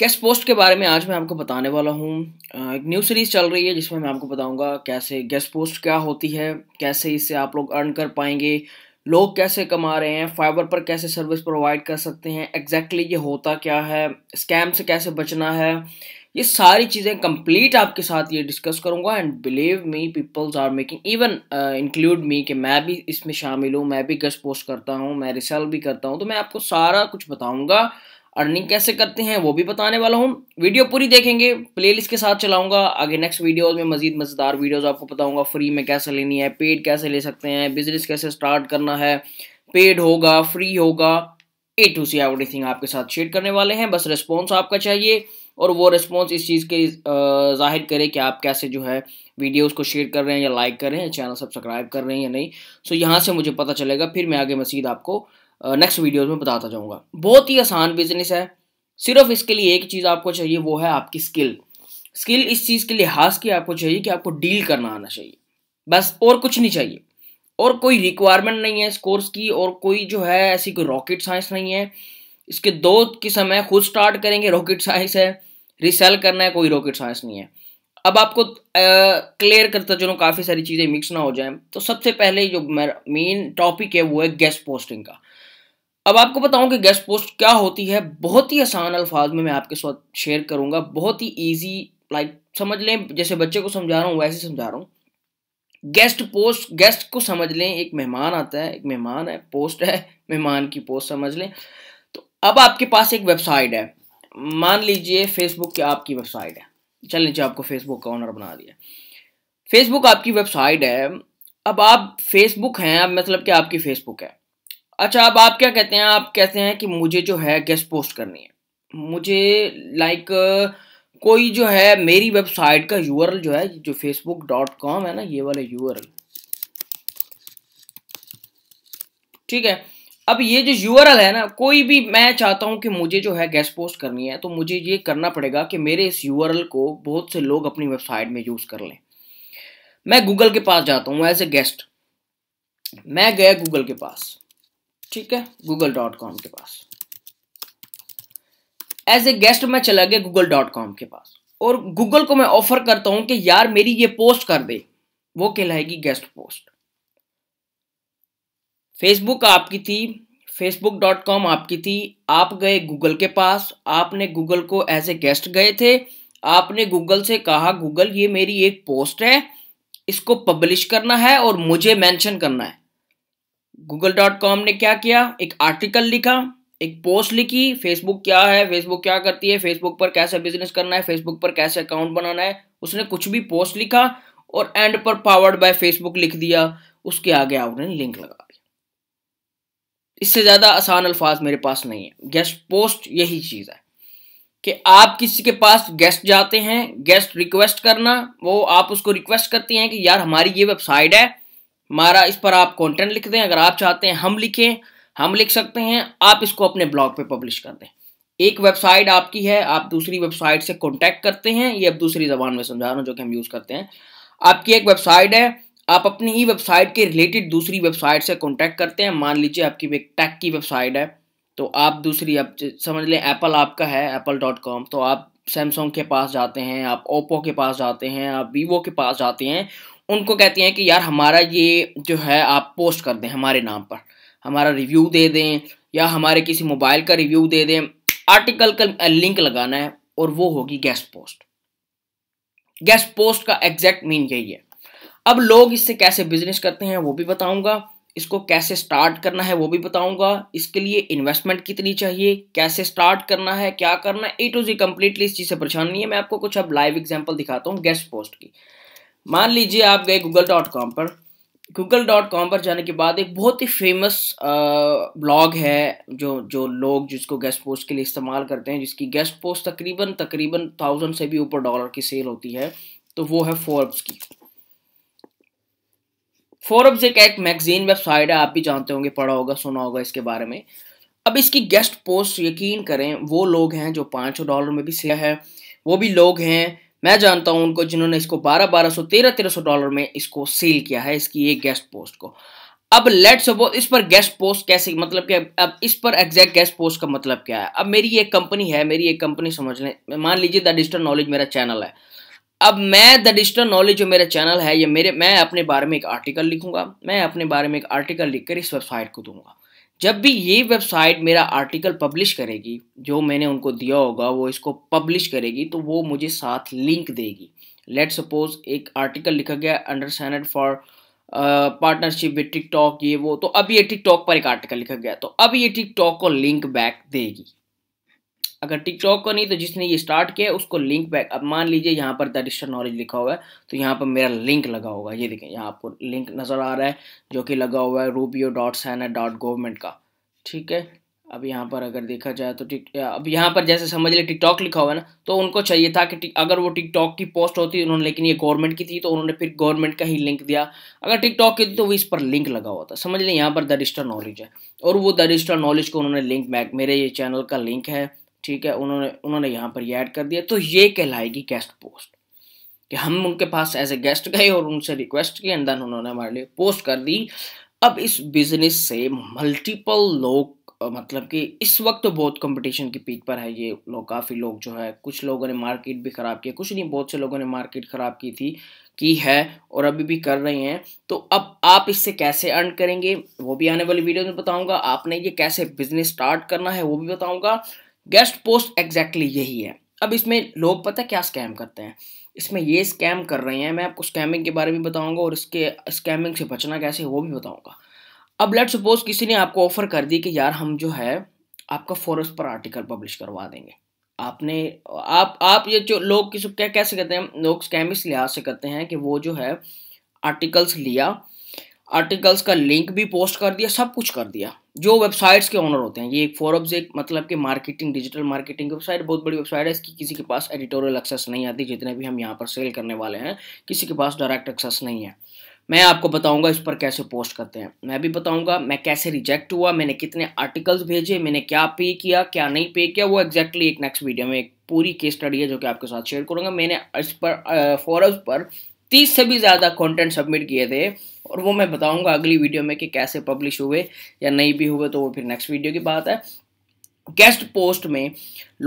guest post के बारे में आज मैं आपको बताने वाला हूँ एक न्यू सीरीज़ चल रही है जिसमें मैं आपको बताऊँगा कैसे गेस्ट पोस्ट क्या होती है कैसे इससे आप लोग अर्न कर पाएंगे लोग कैसे कमा रहे हैं फाइबर पर कैसे सर्विस प्रोवाइड कर सकते हैं एग्जैक्टली exactly ये होता क्या है स्कैम से कैसे बचना है ये सारी चीज़ें कंप्लीट आपके साथ ये डिस्कस करूँगा and believe me peoples are making even include me कि मैं भी इसमें शामिल हूँ मैं भी गेस्ट पोस्ट करता हूँ मैं रिसेल भी करता हूँ तो मैं आपको सारा कुछ बताऊँगा अर्निंग कैसे करते हैं वो भी बताने वाला हूँ वीडियो पूरी देखेंगे प्लेलिस्ट के साथ चलाऊंगा आगे नेक्स्ट वीडियोज में मजीद मज़ेदार वीडियोज आपको बताऊंगा फ्री में कैसे लेनी है पेड कैसे ले सकते हैं बिजनेस कैसे स्टार्ट करना है पेड होगा फ्री होगा ए टू सी एवरीथिंग आपके साथ शेयर करने वाले हैं बस रिस्पॉन्स आपका चाहिए और वो रिस्पॉन्स इस चीज़ के जाहिर करे कि आप कैसे जो है वीडियोज को शेयर कर रहे हैं या लाइक कर रहे हैं चैनल सब्सक्राइब कर रहे हैं या नहीं सो यहाँ से मुझे पता चलेगा फिर मैं आगे मसीद आपको नेक्स्ट वीडियोज में बताता जाऊँगा बहुत ही आसान बिजनेस है सिर्फ इसके लिए एक चीज़ आपको चाहिए वो है आपकी स्किल स्किल इस चीज़ के लिहाज की आपको चाहिए कि आपको डील करना आना चाहिए बस और कुछ नहीं चाहिए और कोई रिक्वायरमेंट नहीं है इस कोर्स की और कोई जो है ऐसी कोई रॉकेट साइंस नहीं है इसके दो किस्म है खुद स्टार्ट करेंगे रॉकेट साइंस है रिसेल करना है कोई रॉकेट साइंस नहीं है अब आपको क्लियर करता चलो काफ़ी सारी चीज़ें मिक्स ना हो जाए तो सबसे पहले जो मेरा मेन टॉपिक है वो है गेस्ट पोस्टिंग का अब आपको बताऊं कि गेस्ट पोस्ट क्या होती है बहुत ही आसान अल्फाज में मैं आपके साथ शेयर करूंगा बहुत ही ईजी लाइक समझ लें जैसे बच्चे को समझा रहा हूँ वैसे समझा रहा हूँ गेस्ट पोस्ट गेस्ट को समझ लें एक मेहमान आता है एक मेहमान है पोस्ट है मेहमान की पोस्ट समझ लें तो अब आपके पास एक वेबसाइट है मान लीजिए फेसबुक की आपकी वेबसाइट है चल नीचे आपको फेसबुक का ऑनर बना दिया फेसबुक आपकी वेबसाइट है अब आप फेसबुक हैं अब मतलब कि आपकी फेसबुक है अच्छा अब आप क्या कहते हैं आप कहते हैं कि मुझे जो है गेस्ट पोस्ट करनी है मुझे लाइक कोई जो है मेरी वेबसाइट का यू जो है जो फेसबुक डॉट कॉम है ना ये वाला यू ठीक है अब ये जो यू है ना कोई भी मैं चाहता हूं कि मुझे जो है गेस्ट पोस्ट करनी है तो मुझे ये करना पड़ेगा कि मेरे इस यू को बहुत से लोग अपनी वेबसाइट में यूज़ कर लें मैं गूगल के पास जाता हूँ एज ए गेस्ट मैं गया गूगल के पास ठीक है गूगल डॉट कॉम के पास एज ए गेस्ट मैं चला गया गूगल डॉट कॉम के पास और गूगल को मैं ऑफर करता हूं कि यार मेरी ये पोस्ट कर दे वो कहलाएगी गेस्ट पोस्ट फेसबुक आपकी थी फेसबुक डॉट कॉम आपकी थी आप गए गूगल के पास आपने गूगल को एज ए गेस्ट गए थे आपने गूगल से कहा गूगल ये मेरी एक पोस्ट है इसको पब्लिश करना है और मुझे मेंशन करना है गूगल डॉट कॉम ने क्या किया एक आर्टिकल लिखा एक पोस्ट लिखी फेसबुक क्या है फेसबुक क्या करती है फेसबुक पर कैसे बिजनेस करना है फेसबुक पर कैसे अकाउंट बनाना है उसने कुछ भी पोस्ट लिखा और एंड पर पावर्ड बाय फेसबुक लिख दिया उसके आगे आपने लिंक लगा दिया इससे ज़्यादा आसान अल्फाज मेरे पास नहीं है गेस्ट पोस्ट यही चीज़ है कि आप किसी के पास गेस्ट जाते हैं गेस्ट रिक्वेस्ट करना वो आप उसको रिक्वेस्ट करती हैं कि यार हमारी ये वेबसाइट है हमारा इस पर आप कंटेंट लिख दें अगर आप चाहते हैं हम लिखें हम लिख सकते हैं आप इसको अपने ब्लॉग पे पब्लिश कर दें एक वेबसाइट आपकी है आप दूसरी वेबसाइट से कॉन्टैक्ट करते हैं ये अब दूसरी जबान में समझा रहा हूँ जो कि हम यूज़ करते हैं आपकी एक वेबसाइट है आप अपनी ही वेबसाइट के रिलेटेड दूसरी वेबसाइट से कॉन्टैक्ट करते हैं मान लीजिए आपकी एक टैक की वेबसाइट है तो आप दूसरी आप समझ लें एप्पल आपका है एप्पल डॉट कॉम तो आप सैमसंग के पास जाते हैं आप ओप्पो के पास जाते हैं आप वीवो के पास जाते हैं उनको कहती हैं कि यार हमारा ये जो है आप पोस्ट कर दें हमारे नाम पर हमारा रिव्यू दे दें या हमारे किसी मोबाइल का रिव्यू दे दें आर्टिकल का लिंक लगाना है और वो होगी गेस्ट पोस्ट गेस्ट पोस्ट का एग्जैक्ट मीन यही है अब लोग इससे कैसे बिजनेस करते हैं वो भी बताऊंगा इसको कैसे स्टार्ट करना है वो भी बताऊंगा इसके लिए इन्वेस्टमेंट कितनी चाहिए कैसे स्टार्ट करना है क्या करना है ए टू जी कंप्लीटली इस चीज़ से परेशान नहीं है मैं आपको कुछ अब लाइव एग्जाम्पल दिखाता हूँ गेस्ट पोस्ट की मान लीजिए आप गए गूगल डॉट कॉम पर गूगल डॉट कॉम पर जाने के बाद एक बहुत ही फेमस ब्लॉग है जो जो लोग जिसको गेस्ट पोस्ट के लिए इस्तेमाल करते हैं जिसकी गेस्ट पोस्ट तकरीबन तकरीबन थाउजेंड से भी ऊपर डॉलर की सेल होती है तो वो है फोर्ब्स की फोर्ब्स एक एक मैगजीन वेबसाइट है आप भी जानते होंगे पढ़ा होगा सुना होगा इसके बारे में अब इसकी गेस्ट पोस्ट यकीन करें वो लोग हैं जो पाँच सौ डॉलर में भी सेल है वो भी लोग हैं मैं जानता हूं उनको जिन्होंने इसको बारह बारह सौ तेरह तेरह सौ डॉलर में इसको सेल किया है इसकी ये गेस्ट पोस्ट को अब लेट सपोज इस पर गेस्ट पोस्ट कैसे मतलब क्या अब इस पर एग्जैक्ट गेस्ट पोस्ट का मतलब क्या है अब मेरी एक कंपनी है मेरी एक कंपनी समझ लें मान लीजिए द डिजिटल नॉलेज मेरा चैनल है अब मैं द डिजिटल नॉलेज जो मेरा चैनल है ये मेरे मैं अपने बारे में एक आर्टिकल लिखूंगा मैं अपने बारे में एक आर्टिकल लिखकर इस वेबसाइट को दूंगा जब भी ये वेबसाइट मेरा आर्टिकल पब्लिश करेगी जो मैंने उनको दिया होगा वो इसको पब्लिश करेगी तो वो मुझे साथ लिंक देगी लेट सपोज एक आर्टिकल लिखा गया understand for partnership with TikTok ये वो तो अब ये टिकटॉक पर एक आर्टिकल लिखा गया तो अब ये टिकटॉक को लिंक बैक देगी अगर टिकटॉक का नहीं तो जिसने ये स्टार्ट किया उसको लिंक बैक अब मान लीजिए यहाँ पर द डिस्टर नॉलेज लिखा हुआ है तो यहाँ पर मेरा लिंक लगा होगा ये देखें यहाँ आपको लिंक नज़र आ रहा है जो कि लगा हुआ है रूबियो डॉट सैना डॉट गवर्नमेंट का ठीक है अब यहाँ पर अगर देखा जाए तो टिक अब यहाँ पर जैसे समझ लें टिकटॉक लिखा हुआ है ना तो उनको चाहिए था कि अगर वो टिकटॉक की पोस्ट होती उन्होंने लेकिन ये गवर्नमेंट की थी तो उन्होंने फिर गवर्नमेंट का ही लिंक दिया अगर टिकटॉक की थी तो वो इस पर लिंक लगा हुआ था समझ लें यहाँ पर द रजिस्टर नॉलेज है और वो द रजिस्टर नॉलेज को उन्होंने लिंक मैक मेरे ये चैनल का लिंक है ठीक है उन्होंने उन्होंने यहाँ पर ये ऐड कर दिया तो ये कहलाएगी गेस्ट पोस्ट कि हम उनके पास एज ए गेस्ट गए और उनसे रिक्वेस्ट की एंड देन उन्होंने हमारे लिए पोस्ट कर दी अब इस बिजनेस से मल्टीपल लोग मतलब कि इस वक्त तो बहुत कंपटीशन की पीक पर है ये लोग काफ़ी लोग जो है कुछ लोगों ने मार्केट भी ख़राब किया कुछ नहीं बहुत से लोगों ने मार्केट ख़राब की थी की है और अभी भी कर रहे हैं तो अब आप इससे कैसे अर्न करेंगे वो भी आने वाली वीडियो में बताऊंगा आपने ये कैसे बिजनेस स्टार्ट करना है वो भी बताऊंगा गेस्ट पोस्ट एग्जैक्टली यही है अब इसमें लोग पता क्या स्कैम करते हैं इसमें ये स्कैम कर रहे हैं मैं आपको स्कैमिंग के बारे में बताऊंगा और इसके स्कैमिंग से बचना कैसे वो भी बताऊंगा अब लेट सपोज किसी ने आपको ऑफर कर दी कि यार हम जो है आपका फोरस पर आर्टिकल पब्लिश करवा देंगे आपने आप आप ये जो लोग किस क्या कैसे करते हैं लोग स्कैम इस लिहाज से करते हैं कि वो जो है आर्टिकल्स लिया आर्टिकल्स का लिंक भी पोस्ट कर दिया सब कुछ कर दिया जो वेबसाइट्स के ऑनर होते हैं ये एक फोरब्स एक मतलब कि मार्केटिंग डिजिटल मार्केटिंग वेबसाइट बहुत बड़ी वेबसाइट है इसकी किसी के पास एडिटोरियल एक्सेस नहीं आती जितने भी हम यहाँ पर सेल करने वाले हैं किसी के पास डायरेक्ट एक्सेस नहीं है मैं आपको बताऊंगा इस पर कैसे पोस्ट करते हैं मैं भी बताऊंगा मैं कैसे रिजेक्ट हुआ मैंने कितने आर्टिकल्स भेजे मैंने क्या पे किया क्या नहीं पे किया वो एग्जैक्टली एक नेक्स्ट वीडियो में एक पूरी केस स्टडी है जो कि आपके साथ शेयर करूंगा मैंने इस पर फोरब्स पर तीस से भी ज़्यादा कॉन्टेंट सबमिट किए थे और वो मैं बताऊंगा अगली वीडियो में कि कैसे पब्लिश हुए या नहीं भी हुए तो वो फिर नेक्स्ट वीडियो की बात है गेस्ट पोस्ट में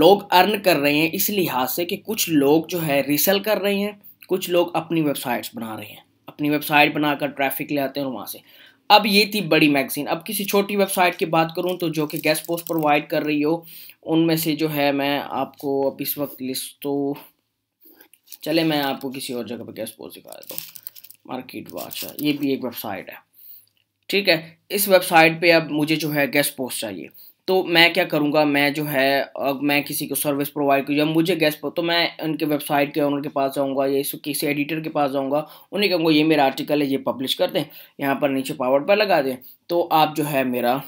लोग अर्न कर रहे हैं इस लिहाज से कि कुछ लोग जो है रिसल कर रहे हैं कुछ लोग अपनी वेबसाइट्स बना रहे हैं अपनी वेबसाइट बनाकर ट्रैफिक ले आते हैं वहाँ से अब ये थी बड़ी मैगजीन अब किसी छोटी वेबसाइट की बात करूँ तो जो कि गेस्ट पोस्ट प्रोवाइड कर रही हो उनमें से जो है मैं आपको अब इस वक्त लिस्ट तो चले मैं आपको किसी और जगह पर गेस्ट पोस्ट दिखा देता हूँ मार्केट वॉच ये भी एक वेबसाइट है ठीक है इस वेबसाइट पे अब मुझे जो है गेस्ट पोस्ट चाहिए तो मैं क्या करूँगा मैं जो है अब मैं किसी को सर्विस प्रोवाइड करूँ या मुझे गेस्ट तो मैं उनके वेबसाइट के ऑनर के पास जाऊँगा या किसी एडिटर के पास जाऊँगा उन्हें कहूँगा ये मेरा आर्टिकल है ये पब्लिश कर दें यहाँ पर नीचे पावर पर लगा दें तो आप जो है मेरा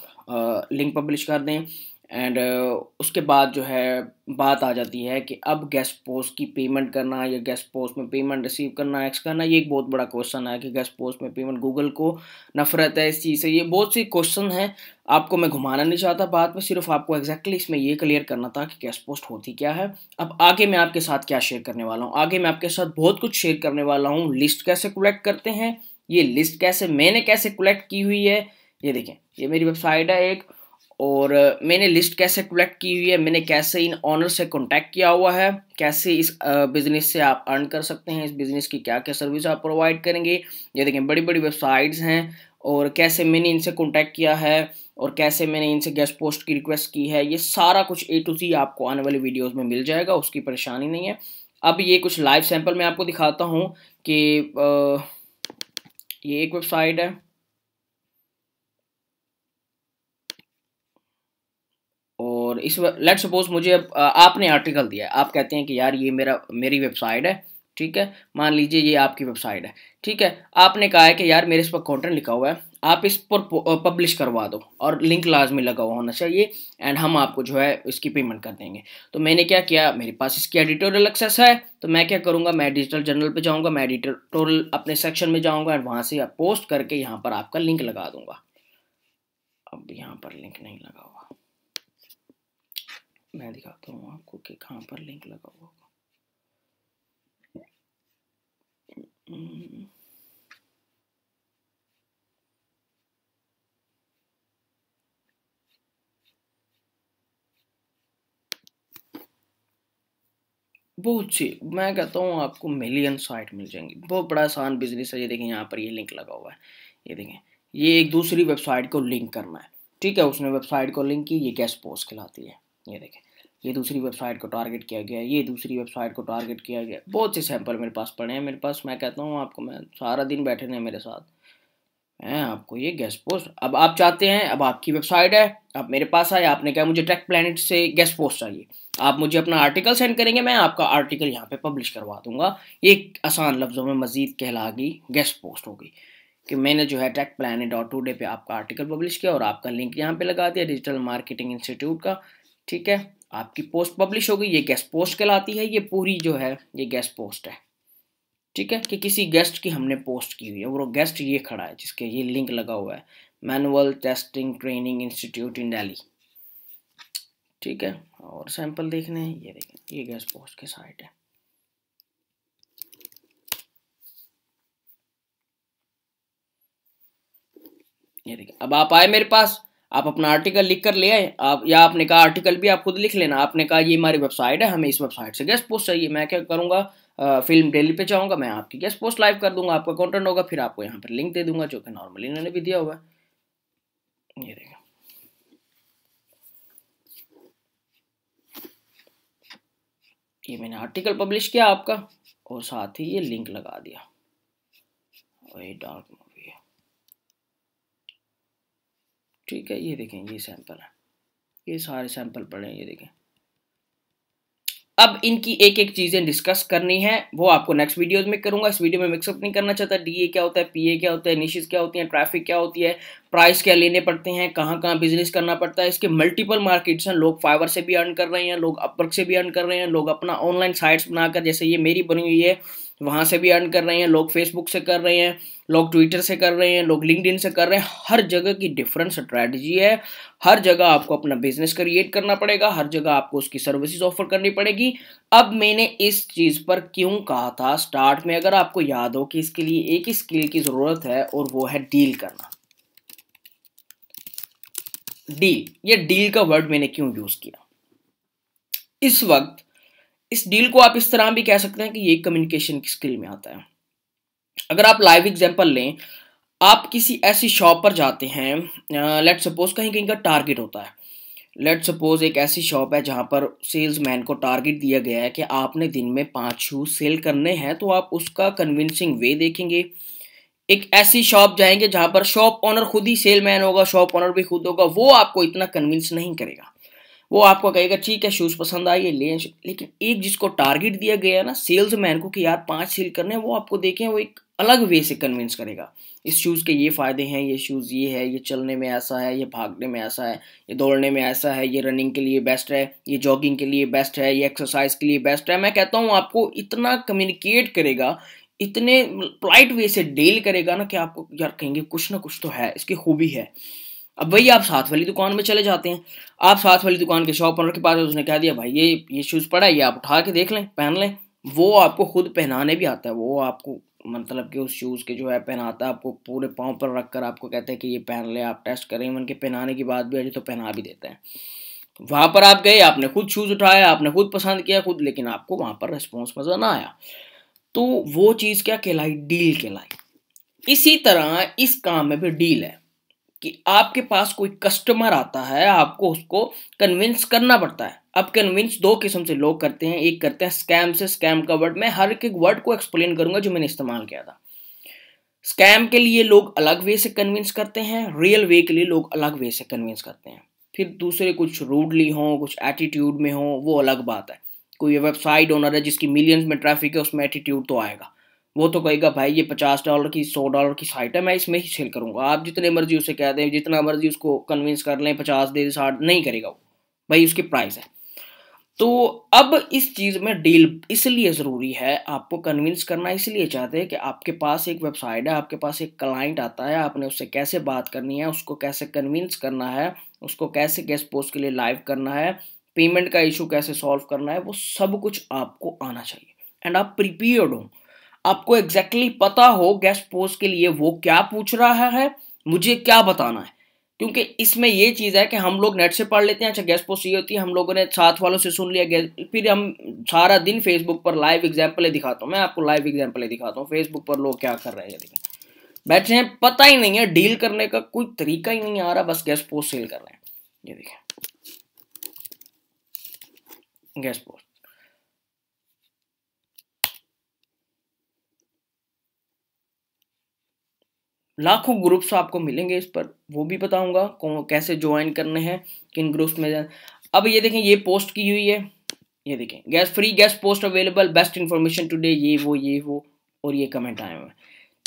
लिंक पब्लिश कर दें एंड uh, उसके बाद जो है बात आ जाती है कि अब गैस पोस्ट की पेमेंट करना या गैस पोस्ट में पेमेंट रिसीव करना एक्स करना ये एक बहुत बड़ा क्वेश्चन है कि गैस पोस्ट में पेमेंट गूगल को नफरत है इस चीज़ से ये बहुत सी क्वेश्चन है आपको मैं घुमाना नहीं चाहता बात में सिर्फ आपको एक्जैक्टली exactly इसमें ये क्लियर करना था कि गैस पोस्ट होती क्या है अब आगे मैं आपके साथ क्या शेयर करने वाला हूँ आगे मैं आपके साथ बहुत कुछ शेयर करने वाला हूँ लिस्ट कैसे कलेक्ट करते हैं ये लिस्ट कैसे मैंने कैसे कलेक्ट की हुई है ये देखें ये मेरी वेबसाइट है एक और मैंने लिस्ट कैसे कलेक्ट की हुई है मैंने कैसे इन ऑनर से कॉन्टैक्ट किया हुआ है कैसे इस बिज़नेस से आप अर्न कर सकते हैं इस बिज़नेस की क्या क्या सर्विस आप प्रोवाइड करेंगे ये देखें बड़ी बड़ी वेबसाइट्स हैं और कैसे मैंने इनसे कॉन्टैक्ट किया है और कैसे मैंने इनसे गेस्ट पोस्ट की रिक्वेस्ट की है ये सारा कुछ ए टू सी आपको आने वाली वीडियोज़ में मिल जाएगा उसकी परेशानी नहीं है अब ये कुछ लाइव सैंपल मैं आपको दिखाता हूँ कि ये एक वेबसाइट है इस लेट सपोज मुझे अब आपने आर्टिकल दिया है आप कहते हैं कि यार ये मेरा मेरी वेबसाइट है ठीक है मान लीजिए ये आपकी वेबसाइट है ठीक है आपने कहा है कि यार मेरे इस पर कॉन्टेंट लिखा हुआ है आप इस पर पब्लिश करवा दो और लिंक लाजमी लगा हुआ होना चाहिए एंड हम आपको जो है इसकी पेमेंट कर देंगे तो मैंने क्या किया मेरे पास इसकी एडिटोरियल एक्सेस है तो मैं क्या करूँगा मैं डिजिटल जर्नल पर जाऊँगा मैं एडिटोरियल अपने सेक्शन में जाऊँगा एंड वहाँ से पोस्ट करके यहाँ पर आपका लिंक लगा दूँगा अब यहाँ पर लिंक नहीं लगा हुआ मैं दिखाता हूँ आपको कि कहाँ पर लिंक लगा हुआ होगा बहुत सी मैं कहता हूँ आपको मिलियन साइट मिल जाएंगी बहुत बड़ा आसान बिजनेस है ये देखें यहाँ पर ये लिंक लगा हुआ है ये देखें ये एक दूसरी वेबसाइट को लिंक करना है ठीक है उसने वेबसाइट को लिंक की ये गैस पोस्ट खिलाती है ये देखें ये दूसरी वेबसाइट को टारगेट किया गया ये दूसरी वेबसाइट को टारगेट किया गया बहुत से सैंपल मेरे पास पड़े हैं मेरे पास मैं कहता हूँ आपको मैं सारा दिन बैठे रहे मेरे साथ मैं आपको ये गैस पोस्ट अब आप चाहते हैं अब आपकी वेबसाइट है आप मेरे पास आए आपने कहा मुझे टेक प्लानट से गैस पोस्ट चाहिए आप मुझे अपना आर्टिकल सेंड करेंगे मैं आपका आर्टिकल यहाँ पे पब्लिश करवा दूंगा ये आसान लफ्ज़ों में मजीद कहला गई गैस पोस्ट होगी कि मैंने जो है tech plan dot today पर आपका आर्टिकल पब्लिश किया और आपका लिंक यहाँ पर लगा दिया डिजिटल मार्केटिंग इंस्टीट्यूट का ठीक है आपकी पोस्ट पब्लिश हो गई ये गेस्ट पोस्ट कहलाती है ये पूरी जो है ये गेस्ट पोस्ट है ठीक है कि किसी गेस्ट की हमने पोस्ट की हुई है और वो गेस्ट ये खड़ा है जिसके ये लिंक लगा हुआ है manual testing training institute in Delhi ठीक है और सैंपल देखने हैं ये देखें ये गेस्ट पोस्ट के साइट है ये देखिए अब आप आए मेरे पास आप अपना आर्टिकल लिख कर ले आए आप या आपने कहा आर्टिकल भी आप खुद लिख लेना आपने कहा ये हमारी वेबसाइट है हमें इस वेबसाइट से गेस्ट पोस्ट चाहिए मैं क्या करूँगा फिल्म डेली पे चाहूँगा मैं आपकी गेस्ट पोस्ट लाइव कर दूंगा आपका कॉन्टेंट होगा फिर आपको यहाँ पर लिंक दे दूंगा जो कि नॉर्मली इन्होंने भी दिया हुआ ये देखा ये मैंने आर्टिकल पब्लिश किया आपका और साथ ही ये लिंक लगा दिया वही डार्क मोड ठीक है ये देखें ये सैंपल है ये सारे सैंपल पड़े हैं ये देखें अब इनकी एक एक चीज़ें डिस्कस करनी है वो आपको नेक्स्ट वीडियोस में करूंगा इस वीडियो में मिक्सअप नहीं करना चाहता डीए क्या होता है पीए क्या होता है निशेज क्या होती है ट्रैफिक क्या होती है प्राइस क्या लेने पड़ते हैं कहाँ कहाँ बिजनेस करना पड़ता है इसके मल्टीपल मार्केट्स हैं लोग फाइवर से भी अर्न कर रहे हैं लोग अपवर्क से भी अर्न कर रहे हैं लोग अपना ऑनलाइन साइट्स बनाकर जैसे ये मेरी बनी हुई है वहाँ से भी अर्न कर रहे हैं लोग फेसबुक से कर रहे हैं लोग ट्विटर से कर रहे हैं लोग लिंकड से कर रहे हैं हर जगह की डिफरेंट स्ट्रैटेजी है हर जगह आपको अपना बिजनेस क्रिएट करना पड़ेगा हर जगह आपको उसकी सर्विसेज ऑफर करनी पड़ेगी अब मैंने इस चीज़ पर क्यों कहा था स्टार्ट में अगर आपको याद हो कि इसके लिए एक ही स्किल की ज़रूरत है और वो है डील करना डील ये डील का वर्ड मैंने क्यों यूज़ किया इस वक्त इस डील को आप इस तरह भी कह सकते हैं कि ये कम्युनिकेशन की स्किल में आता है अगर आप लाइव एग्जाम्पल लें आप किसी ऐसी शॉप पर जाते हैं लेट सपोज कहीं कहीं का टारगेट होता है लेट सपोज एक ऐसी शॉप है जहाँ पर सेल्समैन को टारगेट दिया गया है कि आपने दिन में पाँच शूज सेल करने हैं तो आप उसका कन्विंसिंग वे देखेंगे एक ऐसी शॉप जाएंगे जहाँ पर शॉप ऑनर खुद ही सेलमैन होगा शॉप ऑनर भी खुद होगा वो आपको इतना कन्विंस नहीं करेगा वो आपको कहेगा ठीक है शूज़ पसंद आइए ले लेकिन एक जिसको टारगेट दिया गया है ना सेल्समैन को कि यार पाँच सेल करने हैं वो आपको देखें वो एक अलग वे से कन्विंस करेगा इस शूज़ के ये फ़ायदे हैं ये शूज़ ये है ये चलने में ऐसा है ये भागने में ऐसा है ये दौड़ने में ऐसा है ये रनिंग के लिए बेस्ट है ये जॉगिंग के लिए बेस्ट है ये एक्सरसाइज के लिए बेस्ट है मैं कहता हूँ आपको इतना कम्युनिकेट करेगा इतने पोलाइट वे से डील करेगा ना कि आपको यार कहेंगे कुछ ना कुछ तो है इसकी खूबी है अब वही आप साथ वाली दुकान में चले जाते हैं आप साथ वाली दुकान के शॉप ओनर के पास उसने कह दिया भाई ये ये शूज़ पड़ा है ये आप उठा के देख लें पहन लें वो आपको खुद पहनाने भी आता है वो आपको मतलब कि उस शूज़ के जो है पहनाता है आपको पूरे पाँव पर रख कर आपको कहते हैं कि ये पहन ले आप टेस्ट करें इवन के पहनाने की बात भी आ जाए तो पहना भी देते हैं वहाँ पर आप गए आपने खुद शूज़ उठाया आपने खुद पसंद किया खुद लेकिन आपको वहाँ पर रिस्पॉन्स मज़ा ना आया तो वो चीज़ क्या कहलाई डील कहलाई इसी तरह इस काम में भी डील है कि आपके पास कोई कस्टमर आता है आपको उसको कन्विंस करना पड़ता है अब कन्विंस दो किस्म से लोग करते हैं एक करते हैं स्कैम से स्कैम का वर्ड मैं हर एक वर्ड को एक्सप्लेन करूंगा जो मैंने इस्तेमाल किया था स्कैम के लिए लोग अलग वे से कन्विंस करते हैं रियल वे के लिए लोग अलग वे से कन्विंस करते हैं फिर दूसरे कुछ रूडली हों कुछ एटीट्यूड में हों वो अलग बात है कोई वेबसाइट ओनर है जिसकी मिलियंस में ट्रैफिक है उसमें एटीट्यूड तो आएगा वो तो कहेगा भाई ये पचास डॉलर की सौ डॉलर की साइट है मैं इसमें ही सेल करूँगा आप जितने मर्जी उसे कह दें जितना मर्जी उसको कन्विंस कर लें पचास दे साठ नहीं करेगा वो भाई उसकी प्राइस है तो अब इस चीज़ में डील इसलिए ज़रूरी है आपको कन्विंस करना इसलिए चाहते हैं कि आपके पास एक वेबसाइट है आपके पास एक क्लाइंट आता है आपने उससे कैसे बात करनी है उसको कैसे कन्विंस करना है उसको कैसे गेस्ट पोस्ट के लिए लाइव करना है पेमेंट का इशू कैसे सॉल्व करना है वो सब कुछ आपको आना चाहिए एंड आप प्रिपेयर्ड हों आपको एग्जैक्टली exactly पता हो गेस्ट पोस्ट के लिए वो क्या पूछ रहा है मुझे क्या बताना है क्योंकि इसमें ये चीज़ है कि हम लोग नेट से पढ़ लेते हैं अच्छा गेस्ट पोस्ट ये होती है हम लोगों ने साथ वालों से सुन लिया फिर हम सारा दिन फेसबुक पर लाइव एग्जाम्पलें दिखाता हूँ मैं आपको लाइव एग्जाम्पलें दिखाता हूँ फेसबुक पर लोग क्या कर रहे हैं देखें बैठे हैं पता ही नहीं है डील करने का कोई तरीका ही नहीं आ रहा बस गेस्ट पोस्ट सेल कर रहे हैं ये देखें गेस्ट पोस्ट लाखों ग्रुप्स आपको मिलेंगे इस पर वो भी बताऊंगा कौन कैसे ज्वाइन करने हैं किन ग्रुप्स में अब ये देखें ये पोस्ट की हुई है ये देखें guest free guest post available best information today ये वो ये वो और ये कमेंट आए हुए हैं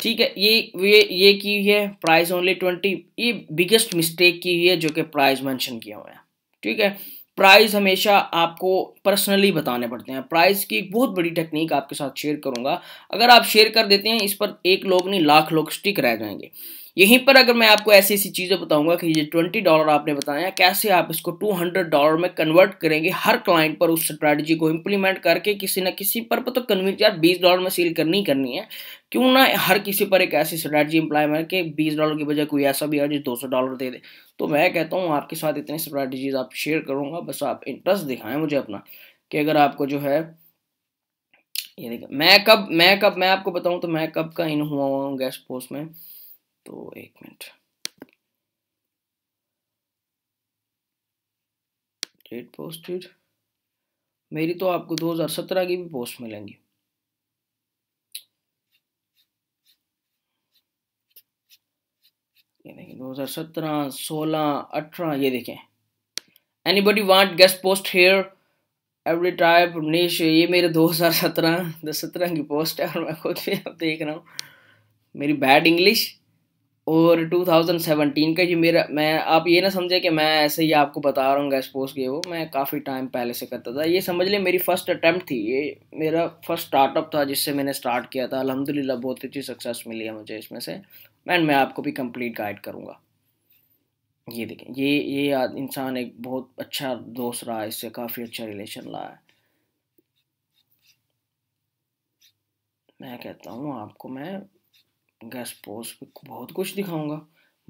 ठीक है ये ये ये की हुई है प्राइस ओनली ट्वेंटी ये बिगेस्ट मिस्टेक की हुई है जो कि प्राइज मैंशन किया हुआ है ठीक है प्राइस हमेशा आपको पर्सनली बताने पड़ते हैं प्राइस की एक बहुत बड़ी टेक्निक आपके साथ शेयर करूंगा अगर आप शेयर कर देते हैं इस पर एक लोग नहीं लाख लोग स्टिक रह जाएंगे यहीं पर अगर मैं आपको ऐसी ऐसी चीज़ें बताऊंगा कि ये ट्वेंटी डॉलर आपने बताया कैसे आप इसको टू हंड्रेड डॉलर में कन्वर्ट करेंगे हर क्लाइंट पर उस स्ट्रैटेजी को इम्प्लीमेंट करके किसी ना किसी पर तो कन्विंस यार बीस डॉलर में सील करनी ही करनी है क्यों ना हर किसी पर एक ऐसी स्ट्रैटेजी इंप्लायमेंट में कि बीस डॉलर की बजाय कोई ऐसा भी है जो दो सौ डॉलर दे दे तो मैं कहता हूँ आपके साथ इतनी स्ट्रैटेजीज आप शेयर करूँगा बस आप इंटरेस्ट दिखाएं मुझे अपना कि अगर आपको जो है ये देखिए मैं कब मैं कब मैं आपको बताऊं तो मैं कब का इन हुआ हुआ हूँ गेस्ट पोस्ट में तो एक मिनट डेट पोस्टेड मेरी तो आपको 2017 की भी पोस्ट मिलेंगी ये देखिए 2017, 16, 18 ये देखें anybody want guest post here every type niche ये मेरे 2017 सत्रह की पोस्ट है और मैं खुद भी अब देख रहा हूँ मेरी बैड इंग्लिश और 2017 का ये मेरा मैं आप ये ना समझे कि मैं ऐसे ही आपको बता रहा हूँ गैस पोस्ट के वो मैं काफ़ी टाइम पहले से करता था ये समझ ले मेरी फर्स्ट अटैम्प्ट थी ये मेरा फर्स्ट स्टार्टअप था जिससे मैंने स्टार्ट किया था अलहमदिल्ला बहुत अच्छी सक्सेस मिली है मुझे इसमें से एंड मैं आपको भी कंप्लीट गाइड करूँगा ये देखें ये ये इंसान एक बहुत अच्छा दोस्त रहा है इससे काफ़ी अच्छा रिलेशन रहा है मैं कहता हूँ आपको मैं गैस पोस पे बहुत कुछ दिखाऊंगा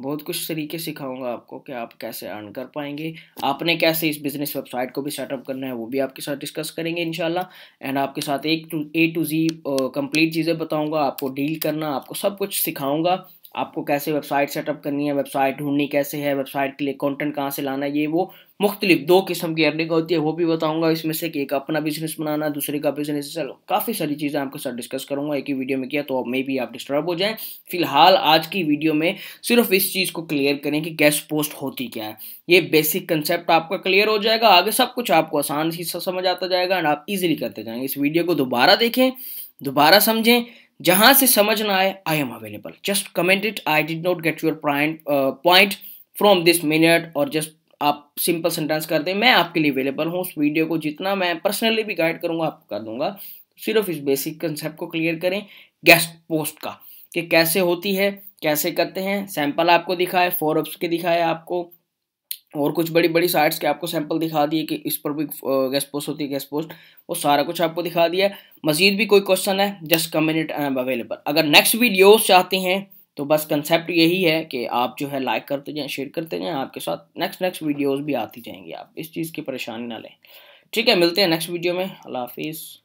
बहुत कुछ तरीके सिखाऊंगा आपको कि आप कैसे अर्न कर पाएंगे आपने कैसे इस बिज़नेस वेबसाइट को भी सेटअप करना है वो भी आपके साथ डिस्कस करेंगे इन एंड आपके साथ एक टू ए टू जी कंप्लीट चीज़ें बताऊंगा आपको डील करना आपको सब कुछ सिखाऊंगा आपको कैसे वेबसाइट सेटअप करनी है वेबसाइट ढूंढनी कैसे है वेबसाइट के लिए कंटेंट कहाँ से लाना है ये वो मुख्तलिफ दो किस्म की अर्निंग होती है वो भी बताऊंगा इसमें से कि एक अपना बिजनेस बनाना दूसरे का बिजनेस चलो काफ़ी सारी चीज़ें आपके साथ डिस्कस करूंगा एक ही वीडियो में किया तो मे भी आप डिस्टर्ब हो जाएं फिलहाल आज की वीडियो में सिर्फ इस चीज़ को क्लियर करें कि गैस पोस्ट होती क्या है ये बेसिक कंसेप्ट आपका क्लियर हो जाएगा आगे सब कुछ आपको आसान ही समझ आता जाएगा एंड आप इजिली करते जाएंगे इस वीडियो को दोबारा देखें दोबारा समझें जहां से समझ ना आए I am available just comment it I did not get your point from this minute और जस्ट आप सिंपल सेंटेंस कर दें मैं आपके लिए अवेलेबल हूँ उस वीडियो को जितना मैं पर्सनली भी गाइड करूंगा आपको कर दूंगा सिर्फ इस बेसिक कंसेप्ट को क्लियर करें गेस्ट पोस्ट का कि कैसे होती है कैसे करते हैं सैंपल आपको दिखाए फोर ऑप्स के दिखाए आपको और कुछ बड़ी बड़ी साइट्स के आपको सैंपल दिखा दिए कि इस पर भी गैस पोस्ट होती है गैस पोस्ट वो सारा कुछ आपको दिखा दिया मजीद भी कोई क्वेश्चन है जस्ट कम्युनिट एम अवेलेबल अगर नेक्स्ट वीडियोस चाहते हैं तो बस कंसेप्ट यही है कि आप जो है लाइक करते जाएँ शेयर करते जाएँ आपके साथ नेक्स्ट नेक्स्ट वीडियोज़ भी आती जाएंगी आप इस चीज़ की परेशानी ना लें ठीक है मिलते हैं नेक्स्ट वीडियो में अल्लाह हाफिज़